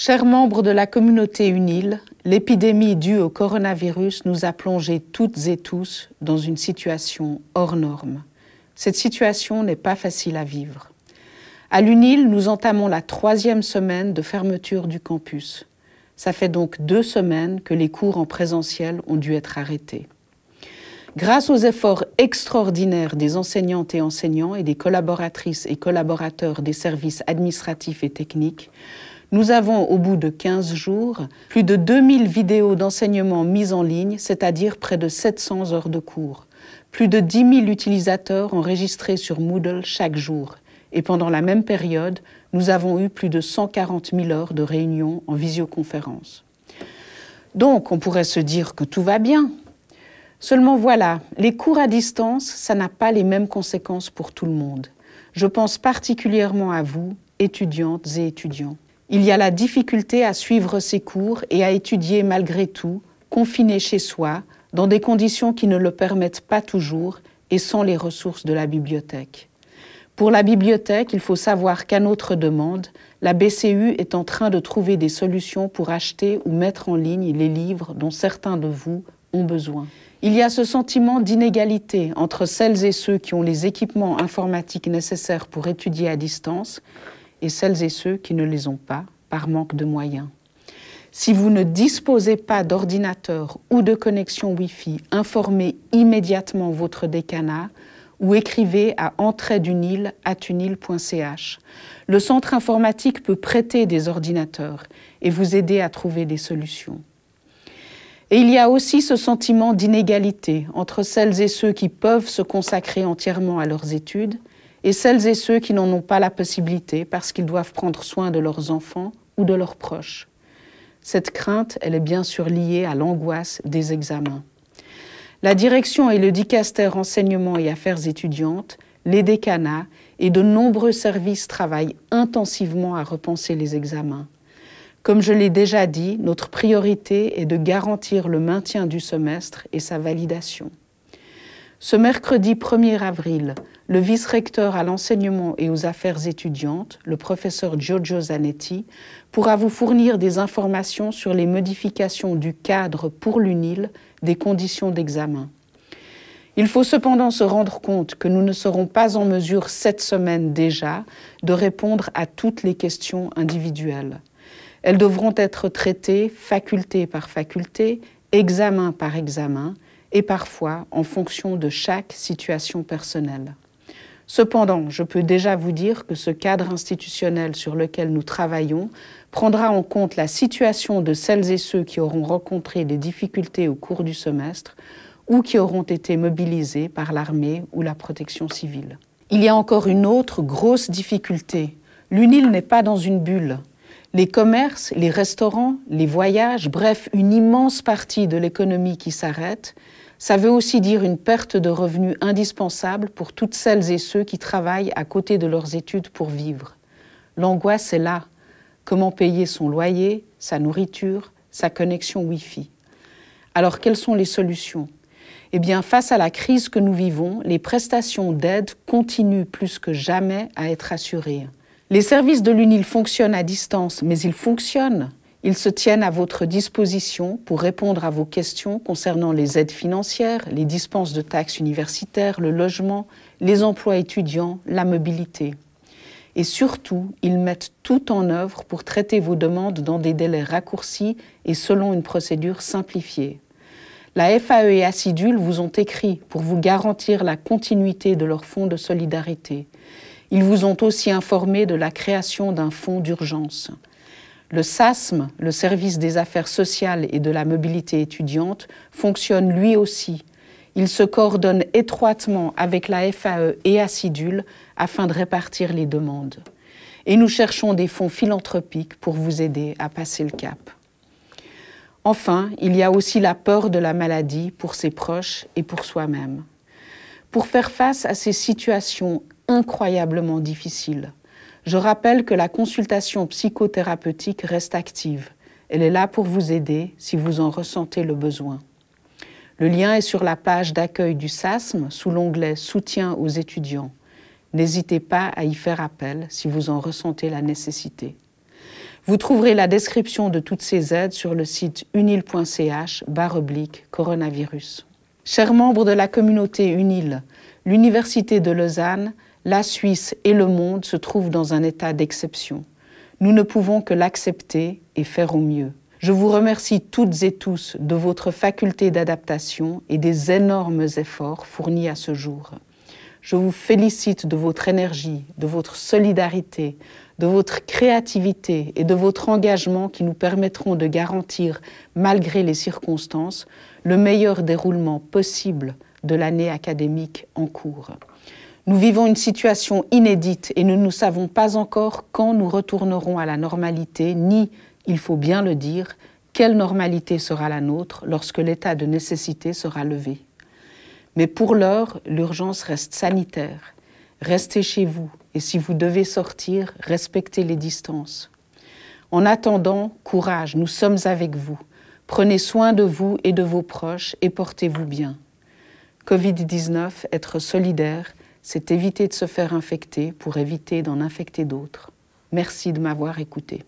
Chers membres de la communauté UNIL, l'épidémie due au coronavirus nous a plongés toutes et tous dans une situation hors norme. Cette situation n'est pas facile à vivre. À l'UNIL, nous entamons la troisième semaine de fermeture du campus. Ça fait donc deux semaines que les cours en présentiel ont dû être arrêtés. Grâce aux efforts extraordinaires des enseignantes et enseignants et des collaboratrices et collaborateurs des services administratifs et techniques, nous avons, au bout de 15 jours, plus de 2000 vidéos d'enseignement mises en ligne, c'est-à-dire près de 700 heures de cours. Plus de 10 000 utilisateurs enregistrés sur Moodle chaque jour. Et pendant la même période, nous avons eu plus de 140 000 heures de réunions en visioconférence. Donc, on pourrait se dire que tout va bien. Seulement voilà, les cours à distance, ça n'a pas les mêmes conséquences pour tout le monde. Je pense particulièrement à vous, étudiantes et étudiants. Il y a la difficulté à suivre ses cours et à étudier malgré tout, confiné chez soi, dans des conditions qui ne le permettent pas toujours et sans les ressources de la bibliothèque. Pour la bibliothèque, il faut savoir qu'à notre demande, la BCU est en train de trouver des solutions pour acheter ou mettre en ligne les livres dont certains de vous ont besoin. Il y a ce sentiment d'inégalité entre celles et ceux qui ont les équipements informatiques nécessaires pour étudier à distance et celles et ceux qui ne les ont pas par manque de moyens. Si vous ne disposez pas d'ordinateur ou de connexion Wi-Fi, informez immédiatement votre décanat ou écrivez à entrée du Le centre informatique peut prêter des ordinateurs et vous aider à trouver des solutions. Et il y a aussi ce sentiment d'inégalité entre celles et ceux qui peuvent se consacrer entièrement à leurs études et celles et ceux qui n'en ont pas la possibilité parce qu'ils doivent prendre soin de leurs enfants ou de leurs proches. Cette crainte, elle est bien sûr liée à l'angoisse des examens. La direction et le dicaster enseignement et affaires étudiantes, les décanats et de nombreux services travaillent intensivement à repenser les examens. Comme je l'ai déjà dit, notre priorité est de garantir le maintien du semestre et sa validation. Ce mercredi 1er avril, le vice-recteur à l'enseignement et aux affaires étudiantes, le professeur Giorgio Zanetti, pourra vous fournir des informations sur les modifications du cadre pour l'UNIL des conditions d'examen. Il faut cependant se rendre compte que nous ne serons pas en mesure cette semaine déjà de répondre à toutes les questions individuelles. Elles devront être traitées faculté par faculté, examen par examen, et parfois en fonction de chaque situation personnelle. Cependant, je peux déjà vous dire que ce cadre institutionnel sur lequel nous travaillons prendra en compte la situation de celles et ceux qui auront rencontré des difficultés au cours du semestre ou qui auront été mobilisés par l'armée ou la protection civile. Il y a encore une autre grosse difficulté. L'UNIL n'est pas dans une bulle les commerces, les restaurants, les voyages, bref, une immense partie de l'économie qui s'arrête, ça veut aussi dire une perte de revenus indispensable pour toutes celles et ceux qui travaillent à côté de leurs études pour vivre. L'angoisse est là. Comment payer son loyer, sa nourriture, sa connexion Wi-Fi Alors quelles sont les solutions Eh bien, face à la crise que nous vivons, les prestations d'aide continuent plus que jamais à être assurées. Les services de l'UNIL fonctionnent à distance, mais ils fonctionnent. Ils se tiennent à votre disposition pour répondre à vos questions concernant les aides financières, les dispenses de taxes universitaires, le logement, les emplois étudiants, la mobilité. Et surtout, ils mettent tout en œuvre pour traiter vos demandes dans des délais raccourcis et selon une procédure simplifiée. La FAE et Acidule vous ont écrit pour vous garantir la continuité de leur fonds de solidarité. Ils vous ont aussi informé de la création d'un fonds d'urgence. Le SASM, le service des affaires sociales et de la mobilité étudiante, fonctionne lui aussi. Il se coordonne étroitement avec la FAE et Acidule afin de répartir les demandes. Et nous cherchons des fonds philanthropiques pour vous aider à passer le cap. Enfin, il y a aussi la peur de la maladie pour ses proches et pour soi-même. Pour faire face à ces situations incroyablement difficile. Je rappelle que la consultation psychothérapeutique reste active. Elle est là pour vous aider si vous en ressentez le besoin. Le lien est sur la page d'accueil du SASM sous l'onglet Soutien aux étudiants. N'hésitez pas à y faire appel si vous en ressentez la nécessité. Vous trouverez la description de toutes ces aides sur le site unil.ch coronavirus. Chers membres de la communauté UNIL, l'Université de Lausanne la Suisse et le monde se trouvent dans un état d'exception. Nous ne pouvons que l'accepter et faire au mieux. Je vous remercie toutes et tous de votre faculté d'adaptation et des énormes efforts fournis à ce jour. Je vous félicite de votre énergie, de votre solidarité, de votre créativité et de votre engagement qui nous permettront de garantir, malgré les circonstances, le meilleur déroulement possible de l'année académique en cours. Nous vivons une situation inédite et nous ne savons pas encore quand nous retournerons à la normalité, ni, il faut bien le dire, quelle normalité sera la nôtre lorsque l'état de nécessité sera levé. Mais pour l'heure, l'urgence reste sanitaire. Restez chez vous et si vous devez sortir, respectez les distances. En attendant, courage, nous sommes avec vous. Prenez soin de vous et de vos proches et portez-vous bien. Covid-19, être solidaire, c'est éviter de se faire infecter pour éviter d'en infecter d'autres. Merci de m'avoir écouté.